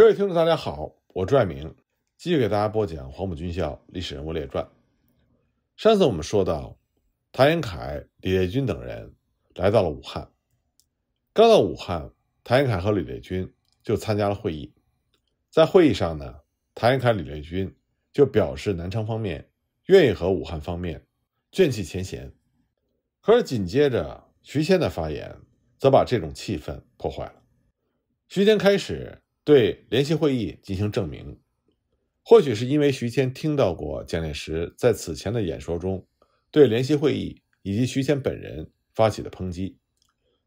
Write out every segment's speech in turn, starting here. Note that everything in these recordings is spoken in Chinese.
各位听众，大家好，我朱爱明继续给大家播讲《黄埔军校历史人物列传》。上次我们说到，谭延闿、李烈钧等人来到了武汉。刚到武汉，谭延闿和李烈钧就参加了会议。在会议上呢，谭延闿、李烈钧就表示南昌方面愿意和武汉方面卷起前嫌。可是紧接着徐谦的发言则把这种气氛破坏了。徐谦开始。对联席会议进行证明，或许是因为徐谦听到过蒋介石在此前的演说中对联席会议以及徐谦本人发起的抨击，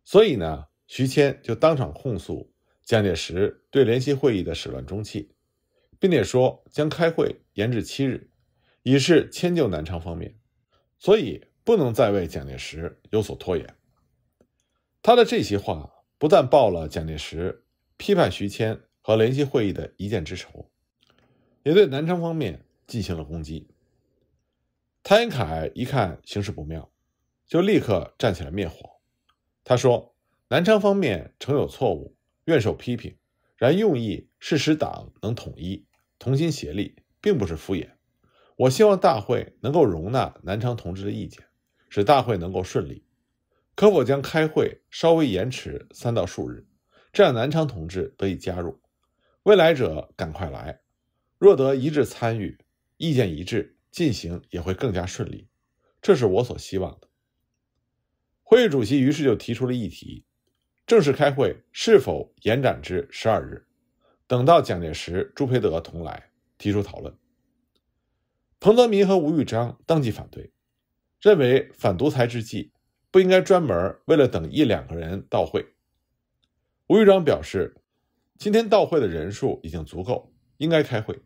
所以呢，徐谦就当场控诉蒋介石对联席会议的始乱终弃，并且说将开会延至七日，以示迁就南昌方面，所以不能再为蒋介石有所拖延。他的这些话不但报了蒋介石。批判徐谦和联席会议的一箭之仇，也对南昌方面进行了攻击。谭延闿一看形势不妙，就立刻站起来灭火。他说：“南昌方面诚有错误，愿受批评。然用意是使党能统一，同心协力，并不是敷衍。我希望大会能够容纳南昌同志的意见，使大会能够顺利。可否将开会稍微延迟三到数日？”这样，南昌同志得以加入。未来者赶快来，若得一致参与，意见一致，进行也会更加顺利。这是我所希望的。会议主席于是就提出了议题：正式开会是否延展至十二日？等到蒋介石、朱培德同来，提出讨论。彭德明和吴玉章当即反对，认为反独裁之际，不应该专门为了等一两个人到会。吴玉章表示，今天到会的人数已经足够，应该开会。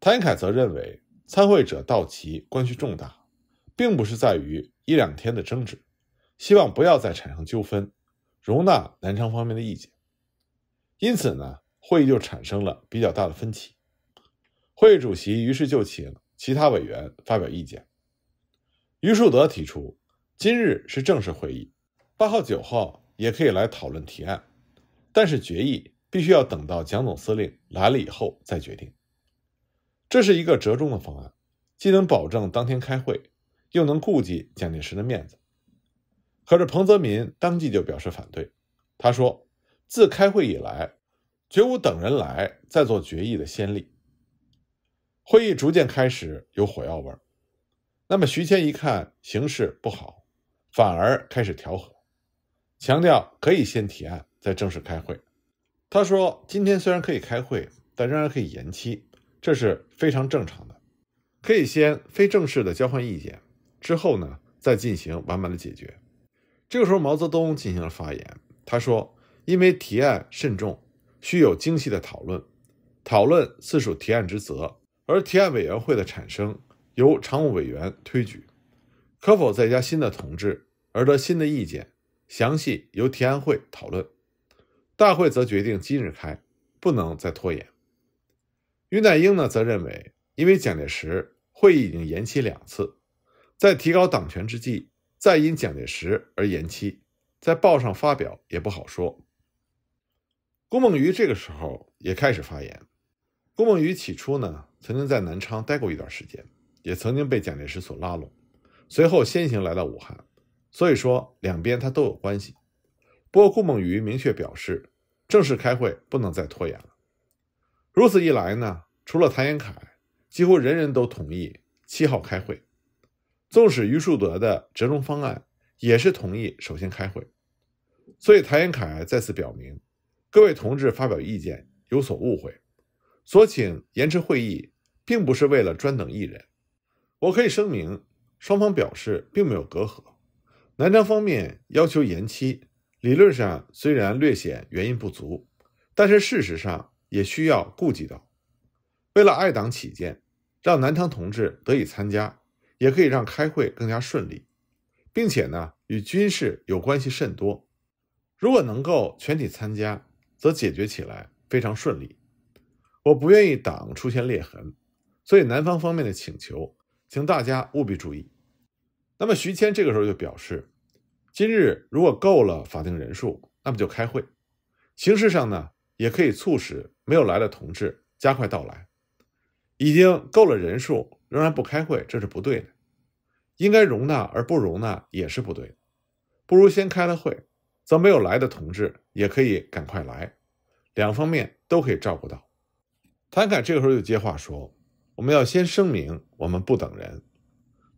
谭延凯则认为，参会者到齐关系重大，并不是在于一两天的争执，希望不要再产生纠纷，容纳南昌方面的意见。因此呢，会议就产生了比较大的分歧。会议主席于是就请其他委员发表意见。余树德提出，今日是正式会议，八号、九号。也可以来讨论提案，但是决议必须要等到蒋总司令来了以后再决定。这是一个折中的方案，既能保证当天开会，又能顾及蒋介石的面子。可是彭泽民当即就表示反对，他说：“自开会以来，绝无等人来再做决议的先例。”会议逐渐开始有火药味儿。那么徐谦一看形势不好，反而开始调和。强调可以先提案，再正式开会。他说：“今天虽然可以开会，但仍然可以延期，这是非常正常的。可以先非正式的交换意见，之后呢再进行完满的解决。”这个时候，毛泽东进行了发言。他说：“因为提案慎重，需有精细的讨论，讨论次属提案之责。而提案委员会的产生由常务委员推举，可否再加新的同志，而得新的意见？”详细由提案会讨论，大会则决定今日开，不能再拖延。于乃英呢则认为，因为蒋介石会议已经延期两次，在提高党权之际，再因蒋介石而延期，在报上发表也不好说。郭梦瑜这个时候也开始发言。郭梦瑜起初呢曾经在南昌待过一段时间，也曾经被蒋介石所拉拢，随后先行来到武汉。所以说，两边他都有关系。不过顾梦雨明确表示，正式开会不能再拖延了。如此一来呢，除了谭延凯，几乎人人都同意七号开会。纵使于树德的折中方案，也是同意首先开会。所以谭延凯再次表明，各位同志发表意见有所误会，所请延迟会议，并不是为了专等一人。我可以声明，双方表示并没有隔阂。南昌方面要求延期，理论上虽然略显原因不足，但是事实上也需要顾及到。为了爱党起见，让南昌同志得以参加，也可以让开会更加顺利，并且呢，与军事有关系甚多。如果能够全体参加，则解决起来非常顺利。我不愿意党出现裂痕，所以南方方面的请求，请大家务必注意。那么，徐谦这个时候就表示，今日如果够了法定人数，那么就开会。形式上呢，也可以促使没有来的同志加快到来。已经够了人数，仍然不开会，这是不对的。应该容纳而不容纳也是不对的。不如先开了会，则没有来的同志也可以赶快来，两方面都可以照顾到。谭凯这个时候又接话说，我们要先声明，我们不等人。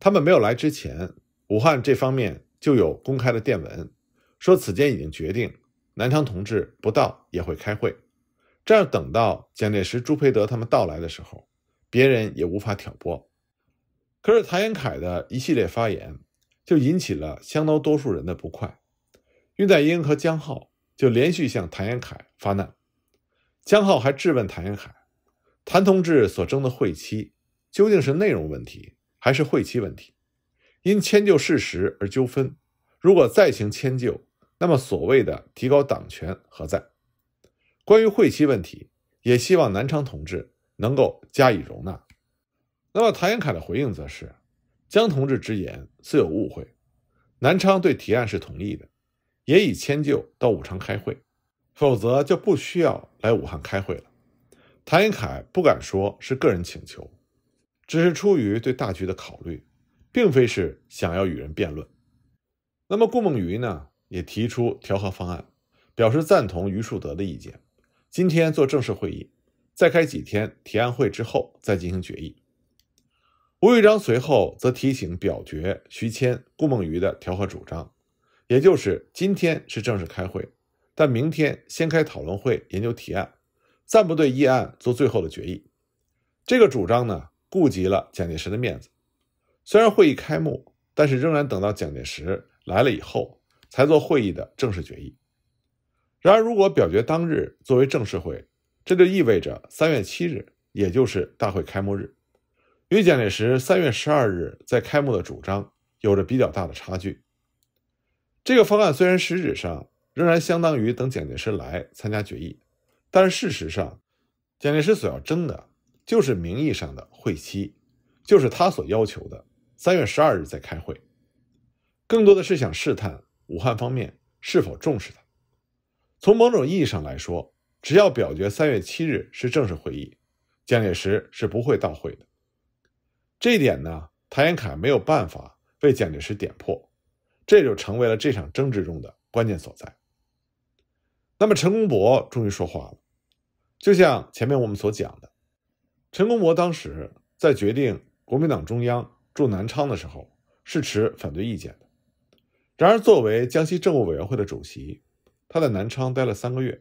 他们没有来之前，武汉这方面就有公开的电文，说此间已经决定，南昌同志不到也会开会。这样等到蒋介石、朱培德他们到来的时候，别人也无法挑拨。可是谭延闿的一系列发言，就引起了相当多数人的不快。恽代英和江浩就连续向谭延闿发难。江浩还质问谭延闿：“谭同志所争的会期，究竟是内容问题？”还是会期问题，因迁就事实而纠纷。如果再行迁就，那么所谓的提高党权何在？关于会期问题，也希望南昌同志能够加以容纳。那么谭延闿的回应则是：“江同志之言自有误会，南昌对提案是同意的，也已迁就到武昌开会，否则就不需要来武汉开会了。”谭延闿不敢说是个人请求。只是出于对大局的考虑，并非是想要与人辩论。那么顾梦瑜呢，也提出调和方案，表示赞同于树德的意见。今天做正式会议，再开几天提案会之后再进行决议。吴玉章随后则提醒表决徐谦、顾梦瑜的调和主张，也就是今天是正式开会，但明天先开讨论会研究提案，暂不对议案做最后的决议。这个主张呢？顾及了蒋介石的面子，虽然会议开幕，但是仍然等到蒋介石来了以后才做会议的正式决议。然而，如果表决当日作为正式会，这就意味着三月七日，也就是大会开幕日，与蒋介石三月十二日在开幕的主张有着比较大的差距。这个方案虽然实质上仍然相当于等蒋介石来参加决议，但是事实上，蒋介石所要争的。就是名义上的会期，就是他所要求的三月十二日再开会，更多的是想试探武汉方面是否重视他。从某种意义上来说，只要表决三月七日是正式会议，蒋介石是不会到会的。这一点呢，谭延闿没有办法为蒋介石点破，这就成为了这场争执中的关键所在。那么，陈公博终于说话了，就像前面我们所讲的。陈公博当时在决定国民党中央驻南昌的时候，是持反对意见的。然而，作为江西政务委员会的主席，他在南昌待了三个月，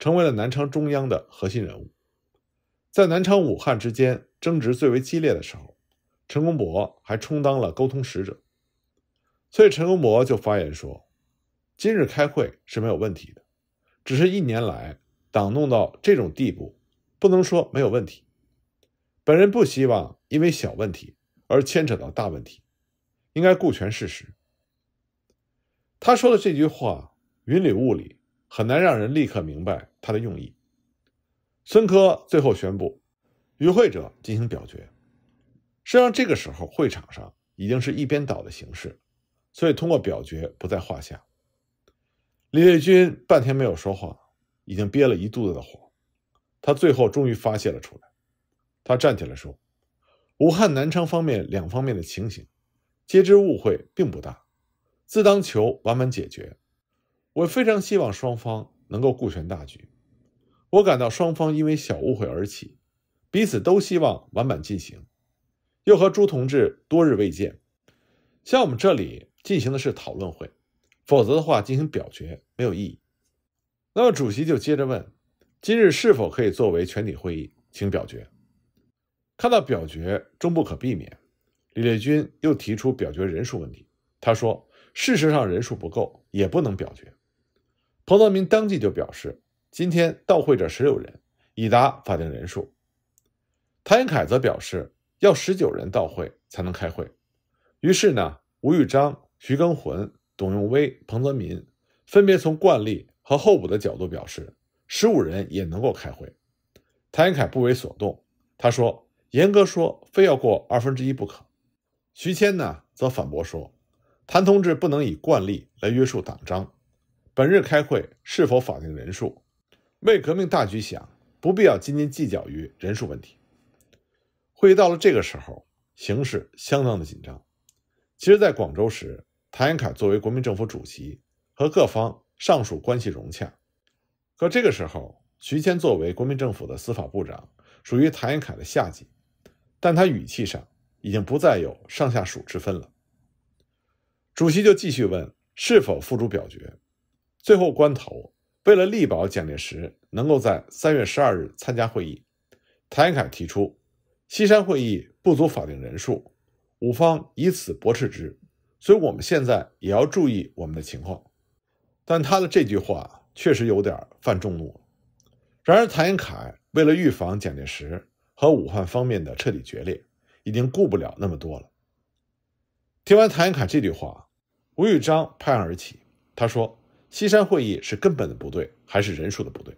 成为了南昌中央的核心人物。在南昌、武汉之间争执最为激烈的时候，陈公博还充当了沟通使者。所以，陈公博就发言说：“今日开会是没有问题的，只是一年来党弄到这种地步，不能说没有问题。”本人不希望因为小问题而牵扯到大问题，应该顾全事实。他说的这句话云里雾里，很难让人立刻明白他的用意。孙科最后宣布，与会者进行表决。实际上，这个时候会场上已经是一边倒的形式，所以通过表决不在话下。李烈钧半天没有说话，已经憋了一肚子的火，他最后终于发泄了出来。他站起来说：“武汉、南昌方面两方面的情形，皆知误会并不大，自当求完满解决。我非常希望双方能够顾全大局。我感到双方因为小误会而起，彼此都希望完满进行。又和朱同志多日未见，像我们这里进行的是讨论会，否则的话进行表决没有意义。那么主席就接着问：今日是否可以作为全体会议，请表决？”看到表决终不可避免，李烈钧又提出表决人数问题。他说：“事实上人数不够，也不能表决。”彭泽民当即就表示：“今天到会者十六人，已达法定人数。”谭延凯则表示：“要十九人到会才能开会。”于是呢，吴玉章、徐庚浑、董用威、彭泽民分别从惯例和候补的角度表示：“十五人也能够开会。”谭延凯不为所动，他说。严格说，非要过二分之一不可。徐谦呢，则反驳说：“谭同志不能以惯例来约束党章。本日开会是否法定人数？为革命大局想，不必要斤斤计较于人数问题。”会议到了这个时候，形势相当的紧张。其实，在广州时，谭延闿作为国民政府主席，和各方尚属关系融洽。可这个时候，徐谦作为国民政府的司法部长，属于谭延闿的下级。但他语气上已经不再有上下属之分了。主席就继续问是否付诸表决。最后关头，为了力保蒋介石能够在三月十二日参加会议，谭延闿提出西山会议不足法定人数，五方以此驳斥之。所以我们现在也要注意我们的情况。但他的这句话确实有点犯众怒。然而谭延闿为了预防蒋介石。和武汉方面的彻底决裂，已经顾不了那么多了。听完谭延凯这句话，吴玉章拍案而起，他说：“西山会议是根本的不对，还是人数的不对？”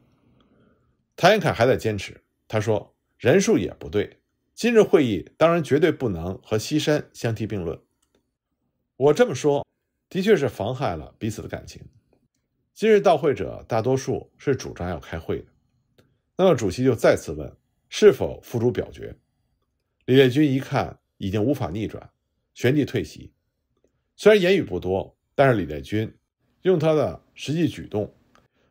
谭延凯还在坚持，他说：“人数也不对。今日会议当然绝对不能和西山相提并论。我这么说，的确是妨害了彼此的感情。今日到会者大多数是主张要开会的，那么主席就再次问。”是否付诸表决？李烈钧一看已经无法逆转，旋即退席。虽然言语不多，但是李烈钧用他的实际举动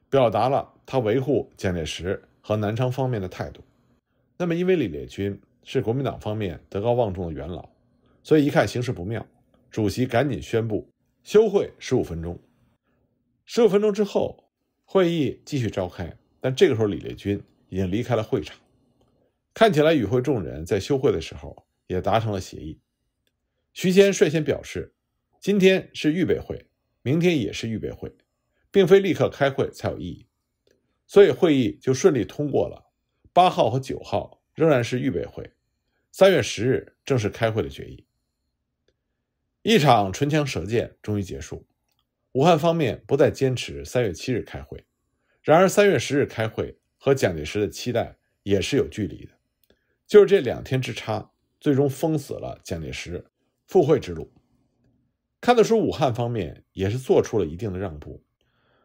表达了他维护蒋介石和南昌方面的态度。那么，因为李烈钧是国民党方面德高望重的元老，所以一看形势不妙，主席赶紧宣布休会十五分钟。十五分钟之后，会议继续召开，但这个时候李烈钧已经离开了会场。看起来与会众人在休会的时候也达成了协议。徐谦率先表示，今天是预备会，明天也是预备会，并非立刻开会才有意义，所以会议就顺利通过了。八号和九号仍然是预备会，三月十日正式开会的决议。一场唇枪舌剑终于结束，武汉方面不再坚持三月七日开会。然而，三月十日开会和蒋介石的期待也是有距离的。就是这两天之差，最终封死了蒋介石赴会之路。看得出，武汉方面也是做出了一定的让步，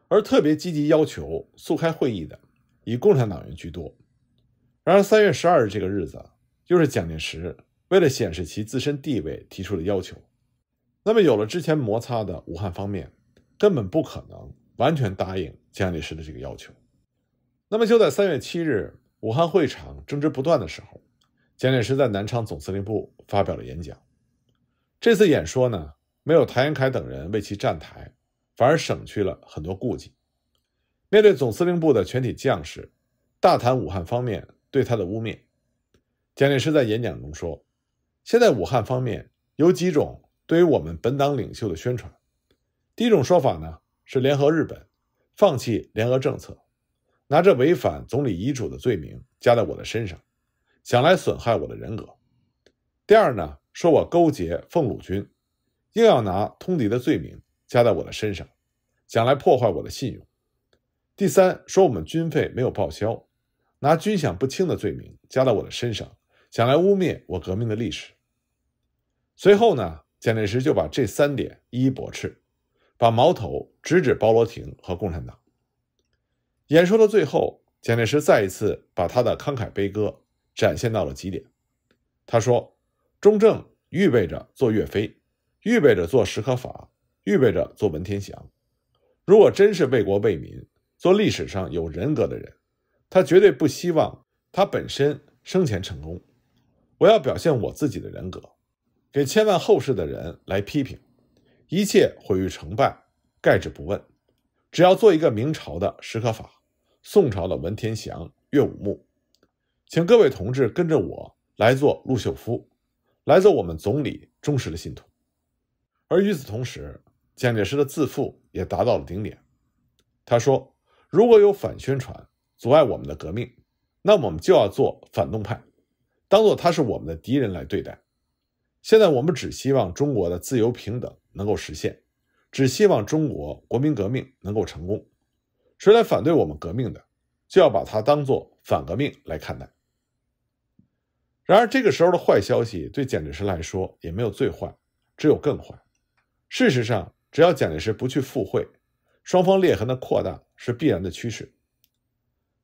而特别积极要求速开会议的，以共产党员居多。然而，三月十二日这个日子，又是蒋介石为了显示其自身地位提出的要求。那么，有了之前摩擦的武汉方面，根本不可能完全答应蒋介石的这个要求。那么，就在三月七日武汉会场争执不断的时候。蒋介石在南昌总司令部发表了演讲。这次演说呢，没有谭延闿等人为其站台，反而省去了很多顾忌。面对总司令部的全体将士，大谈武汉方面对他的污蔑。蒋介石在演讲中说：“现在武汉方面有几种对于我们本党领袖的宣传。第一种说法呢，是联合日本，放弃联合政策，拿着违反总理遗嘱的罪名加在我的身上。”想来损害我的人格。第二呢，说我勾结奉鲁军，硬要拿通敌的罪名加在我的身上，想来破坏我的信用。第三，说我们军费没有报销，拿军饷不清的罪名加到我的身上，想来污蔑我革命的历史。随后呢，蒋介石就把这三点一一驳斥，把矛头直指包罗廷和共产党。演说到最后，蒋介石再一次把他的慷慨悲歌。展现到了极点。他说：“中正预备着做岳飞，预备着做史可法，预备着做文天祥。如果真是为国为民，做历史上有人格的人，他绝对不希望他本身生前成功。我要表现我自己的人格，给千万后世的人来批评。一切毁誉成败，概之不问，只要做一个明朝的史可法，宋朝的文天祥、岳武穆。”请各位同志跟着我来做陆秀夫，来做我们总理忠实的信徒。而与此同时，蒋介石的自负也达到了顶点。他说：“如果有反宣传阻碍我们的革命，那我们就要做反动派，当做他是我们的敌人来对待。现在我们只希望中国的自由平等能够实现，只希望中国国民革命能够成功。谁来反对我们革命的，就要把他当做反革命来看待。”然而，这个时候的坏消息对蒋介石来说也没有最坏，只有更坏。事实上，只要蒋介石不去赴会，双方裂痕的扩大是必然的趋势。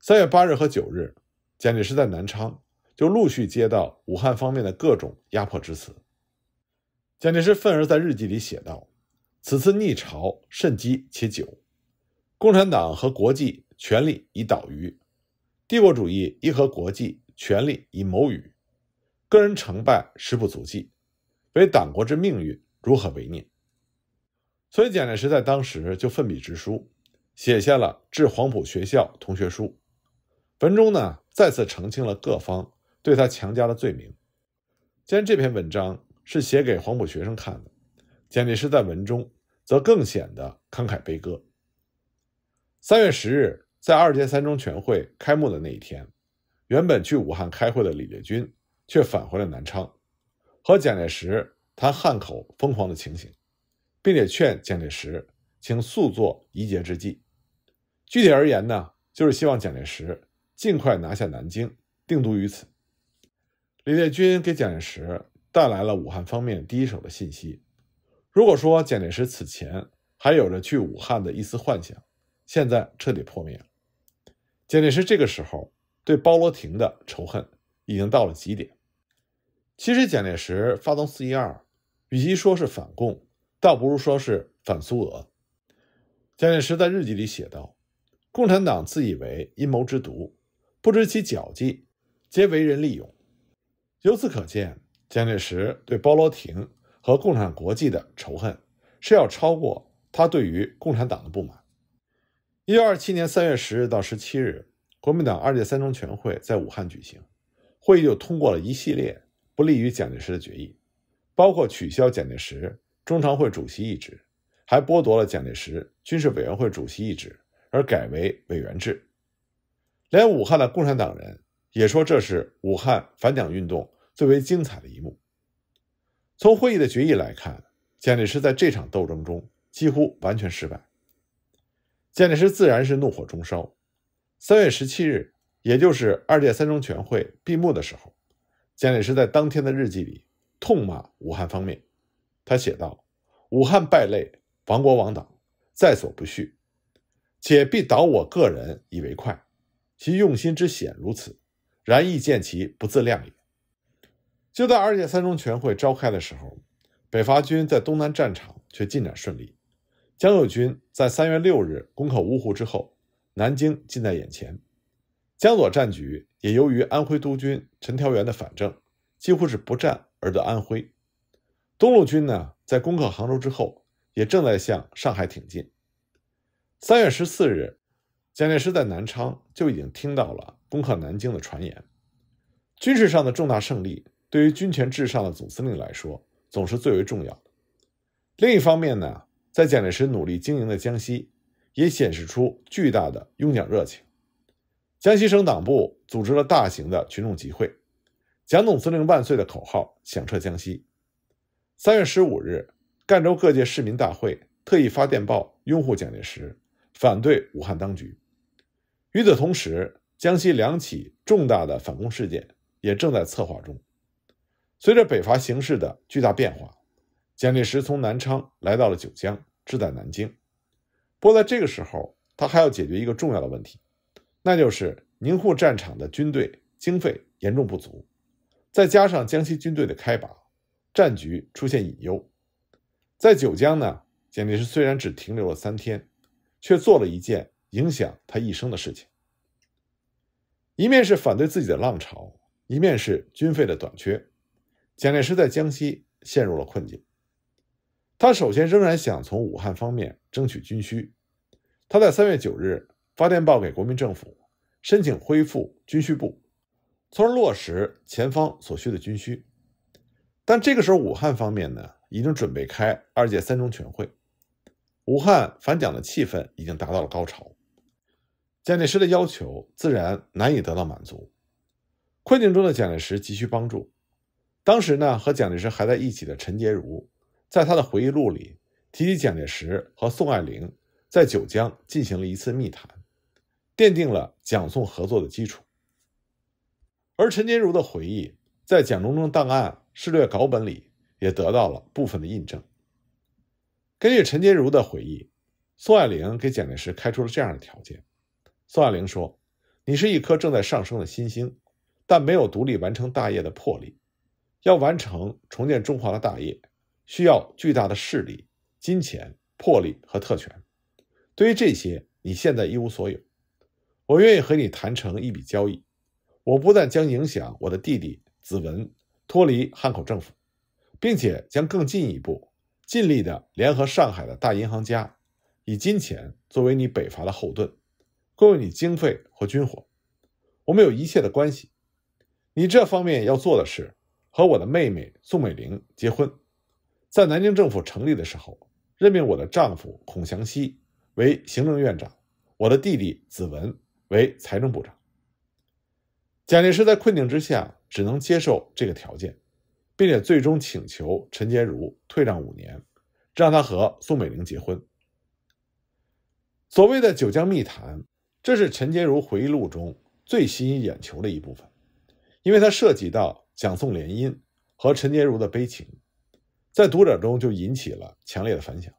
三月八日和九日，蒋介石在南昌就陆续接到武汉方面的各种压迫之词。蒋介石愤而在日记里写道：“此次逆潮甚积且久，共产党和国际权力已倒于帝国主义，亦和国际权力以谋于。”个人成败实不足计，唯党国之命运如何为念。所以，蒋介石在当时就奋笔直书，写下了《致黄埔学校同学书》，文中呢再次澄清了各方对他强加的罪名。既然这篇文章是写给黄埔学生看的，蒋介石在文中则更显得慷慨悲歌。三月十日，在二届三中全会开幕的那一天，原本去武汉开会的李烈钧。却返回了南昌，和蒋介石谈汉口疯狂的情形，并且劝蒋介石请速做宜节之计。具体而言呢，就是希望蒋介石尽快拿下南京，定都于此。李烈钧给蒋介石带来了武汉方面第一手的信息。如果说蒋介石此前还有着去武汉的一丝幻想，现在彻底破灭了。蒋介石这个时候对包罗廷的仇恨已经到了极点。其实蒋介石发动四一二，与其说是反共，倒不如说是反苏俄。蒋介石在日记里写道：“共产党自以为阴谋之毒，不知其脚迹，皆为人利用。”由此可见，蒋介石对包罗廷和共产国际的仇恨，是要超过他对于共产党的不满。一九二七年三月十日到十七日，国民党二届三中全会在武汉举行，会议又通过了一系列。不利于蒋介石的决议，包括取消蒋介石中常会主席一职，还剥夺了蒋介石军事委员会主席一职，而改为委员制。连武汉的共产党人也说这是武汉反蒋运动最为精彩的一幕。从会议的决议来看，蒋介石在这场斗争中几乎完全失败。蒋介石自然是怒火中烧。三月十七日，也就是二届三中全会闭幕的时候。蒋介石在当天的日记里痛骂武汉方面，他写道：“武汉败类亡国亡党，在所不恤，且必倒我个人以为快，其用心之险如此。然亦见其不自量也。”就在二届三中全会召开的时候，北伐军在东南战场却进展顺利。江友军在三月六日攻克芜湖之后，南京近在眼前。江左战局也由于安徽督军陈调元的反正，几乎是不战而得安徽。东路军呢，在攻克杭州之后，也正在向上海挺进。三月十四日，蒋介石在南昌就已经听到了攻克南京的传言。军事上的重大胜利，对于军权至上的总司令来说，总是最为重要的。另一方面呢，在蒋介石努力经营的江西，也显示出巨大的拥蒋热情。江西省党部组织了大型的群众集会，“蒋总司令万岁”的口号响彻江西。三月十五日，赣州各界市民大会特意发电报拥护蒋介石，反对武汉当局。与此同时，江西两起重大的反攻事件也正在策划中。随着北伐形势的巨大变化，蒋介石从南昌来到了九江，志在南京。不过在这个时候，他还要解决一个重要的问题。那就是宁沪战场的军队经费严重不足，再加上江西军队的开拔，战局出现隐忧。在九江呢，蒋介石虽然只停留了三天，却做了一件影响他一生的事情。一面是反对自己的浪潮，一面是军费的短缺，蒋介石在江西陷入了困境。他首先仍然想从武汉方面争取军需，他在三月九日。发电报给国民政府，申请恢复军需部，从而落实前方所需的军需。但这个时候武汉方面呢，已经准备开二届三中全会，武汉反蒋的气氛已经达到了高潮，蒋介石的要求自然难以得到满足。困境中的蒋介石急需帮助。当时呢，和蒋介石还在一起的陈洁如，在他的回忆录里提起蒋介石和宋爱玲在九江进行了一次密谈。奠定了蒋宋合作的基础，而陈洁如的回忆在蒋中正档案事略稿本里也得到了部分的印证。根据陈洁如的回忆，宋霭龄给蒋介石开出了这样的条件：宋霭龄说：“你是一颗正在上升的新星，但没有独立完成大业的魄力。要完成重建中华的大业，需要巨大的势力、金钱、魄力和特权。对于这些，你现在一无所有。”我愿意和你谈成一笔交易，我不但将影响我的弟弟子文脱离汉口政府，并且将更进一步尽力的联合上海的大银行家，以金钱作为你北伐的后盾，供应你经费和军火。我们有一切的关系。你这方面要做的是和我的妹妹宋美龄结婚，在南京政府成立的时候，任命我的丈夫孔祥熙为行政院长，我的弟弟子文。为财政部长，蒋介石在困境之下只能接受这个条件，并且最终请求陈洁如退让五年，让他和宋美龄结婚。所谓的九江密谈，这是陈洁如回忆录中最吸引眼球的一部分，因为它涉及到蒋宋联姻和陈洁如的悲情，在读者中就引起了强烈的反响。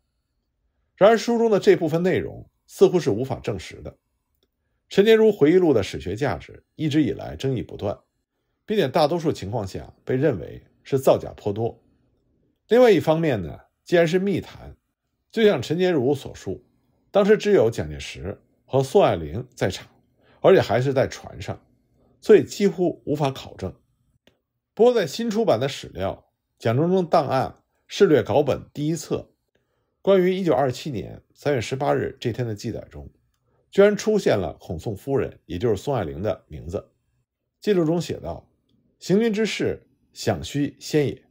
然而，书中的这部分内容似乎是无法证实的。陈洁如回忆录的史学价值一直以来争议不断，并且大多数情况下被认为是造假颇多。另外一方面呢，既然是密谈，就像陈洁如所述，当时只有蒋介石和宋霭玲在场，而且还是在船上，所以几乎无法考证。不过，在新出版的史料《蒋中正档案事略稿本》第一册关于1927年3月18日这天的记载中。居然出现了孔宋夫人，也就是宋霭龄的名字。记录中写道：“行军之事，想须先也。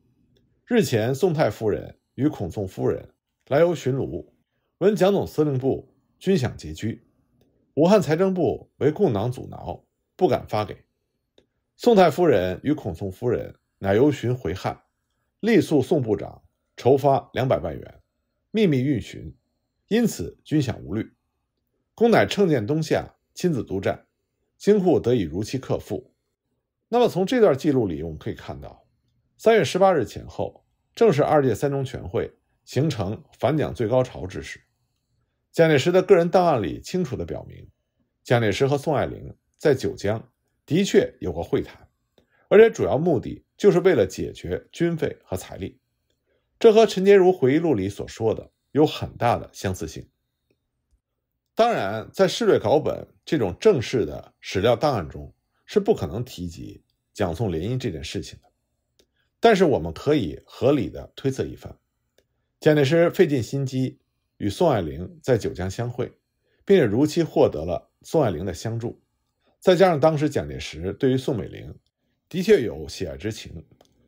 日前，宋太夫人与孔宋夫人来游巡卢，闻蒋总司令部军饷拮据，武汉财政部为共党阻挠，不敢发给。宋太夫人与孔宋夫人乃游巡回汉，力诉宋部长筹发两百万元，秘密运巡，因此军饷无虑。”公乃乘见东下，亲自督战，京库得以如期克复。那么，从这段记录里，我们可以看到，三月十八日前后，正是二届三中全会形成反蒋最高潮之时。蒋介石的个人档案里清楚地表明，蒋介石和宋霭龄在九江的确有过会谈，而且主要目的就是为了解决军费和财力。这和陈洁如回忆录里所说的有很大的相似性。当然，在《世略稿本》这种正式的史料档案中是不可能提及蒋宋联姻这件事情的。但是，我们可以合理的推测一番：，蒋介石费尽心机与宋霭龄在九江相会，并且如期获得了宋霭龄的相助。再加上当时蒋介石对于宋美龄的确有喜爱之情，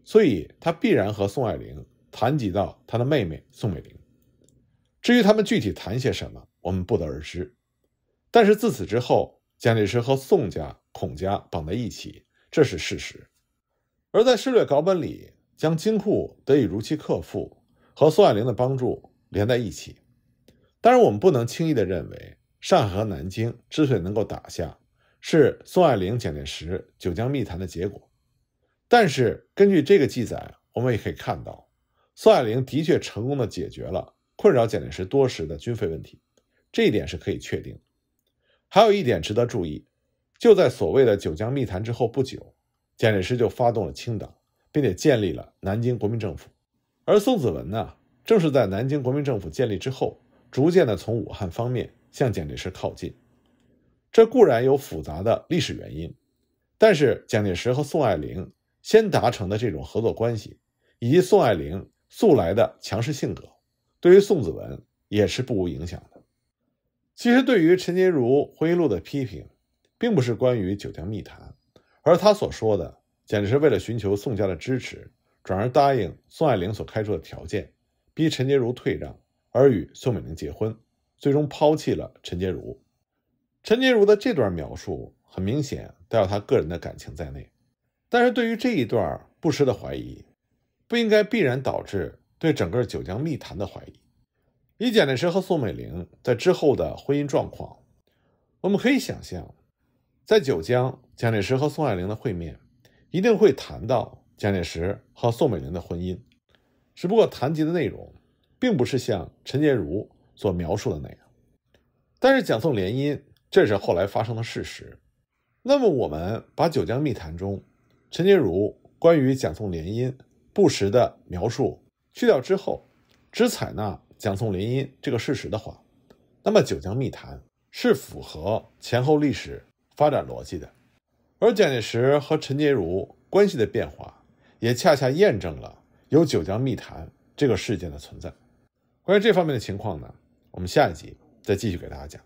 所以他必然和宋霭龄谈及到他的妹妹宋美龄。至于他们具体谈些什么？我们不得而知，但是自此之后，蒋介石和宋家、孔家绑在一起，这是事实。而在《施略稿本》里，将金库得以如期克服和宋霭龄的帮助连在一起。当然，我们不能轻易地认为上海和南京之所以能够打下，是宋霭龄、蒋介石九江密谈的结果。但是根据这个记载，我们也可以看到，宋霭龄的确成功地解决了困扰蒋介石多时的军费问题。这一点是可以确定。还有一点值得注意，就在所谓的九江密谈之后不久，蒋介石就发动了清党，并且建立了南京国民政府。而宋子文呢，正是在南京国民政府建立之后，逐渐的从武汉方面向蒋介石靠近。这固然有复杂的历史原因，但是蒋介石和宋爱玲先达成的这种合作关系，以及宋爱玲素来的强势性格，对于宋子文也是不无影响的。其实，对于陈洁如回忆录的批评，并不是关于九江密谈，而他所说的，简直是为了寻求宋家的支持，转而答应宋霭龄所开出的条件，逼陈洁如退让而与宋美龄结婚，最终抛弃了陈洁如。陈洁如的这段描述，很明显带有他个人的感情在内，但是对于这一段不实的怀疑，不应该必然导致对整个九江密谈的怀疑。以蒋介石和宋美龄在之后的婚姻状况，我们可以想象，在九江蒋介石和宋爱玲的会面，一定会谈到蒋介石和宋美龄的婚姻。只不过谈及的内容，并不是像陈洁如所描述的那样。但是蒋宋联姻，这是后来发生的事实。那么我们把九江密谈中，陈洁如关于蒋宋联姻不实的描述去掉之后，只采纳。蒋宋联姻这个事实的话，那么九江密谈是符合前后历史发展逻辑的，而蒋介石和陈洁如关系的变化，也恰恰验证了有九江密谈这个事件的存在。关于这方面的情况呢，我们下一集再继续给大家讲。